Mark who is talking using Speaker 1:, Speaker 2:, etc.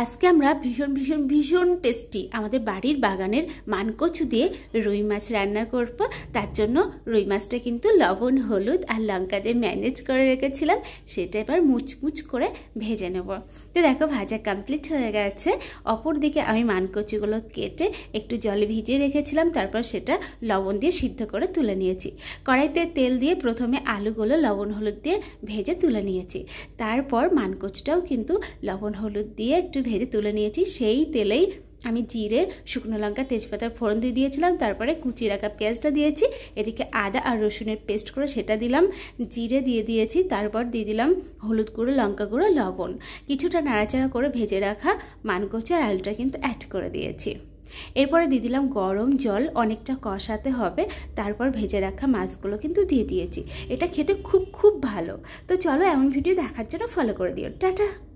Speaker 1: আজকে আমরা ভীষণ ভীষণ ভীষণ টেস্টি আমাদের বাড়ির বাগানের মানকচু দিয়ে রুই মাছ রান্না করব তার জন্য রুই মাছটা কিন্তু লবণ হলুদ আর লঙ্কা দিয়ে ম্যানেজ করে রেখেছিলাম সেটা এবার মুচমুচ করে ভেজে নেব তো দেখো ভাজা কমপ্লিট হয়ে গেছে অপর দিকে আমি মানকচুগুলো কেটে একটু জলে ভিজিয়ে রেখেছিলাম তারপর সেটা লবণ দিয়ে সিদ্ধ করে তুলে নিয়েছি কড়াইতে তেল দিয়ে প্রথমে আলুগুলো লবণ হলুদ দিয়ে ভেজে তুলে নিয়েছি তারপর মানকচুটাও কিন্তু লবণ হলুদ দিয়ে একটু ভেজে তুলে নিয়েছি সেই তেলেই আমি জিরে শুকনো লঙ্কা তেজপাতার ফোড়ন দিয়ে দিয়েছিলাম তারপরে কুচি রাখা পেঁয়াজটা দিয়েছি এদিকে আদা আর রসুনের পেস্ট করে সেটা দিলাম জিরে দিয়ে দিয়েছি তারপর দিয়ে দিলাম হলুদ গুঁড়ো লঙ্কা গুঁড়ো লবণ কিছুটা নাড়াচাড়া করে ভেজে রাখা মানকচি আর আলুটা কিন্তু অ্যাড করে দিয়েছি এরপরে দিয়ে দিলাম গরম জল অনেকটা কষাতে হবে তারপর ভেজে রাখা মাছগুলো কিন্তু দিয়ে দিয়েছি এটা খেতে খুব খুব ভালো তো চলো এমন ভিডিও দেখার জন্য ফলো করে দিও টাটা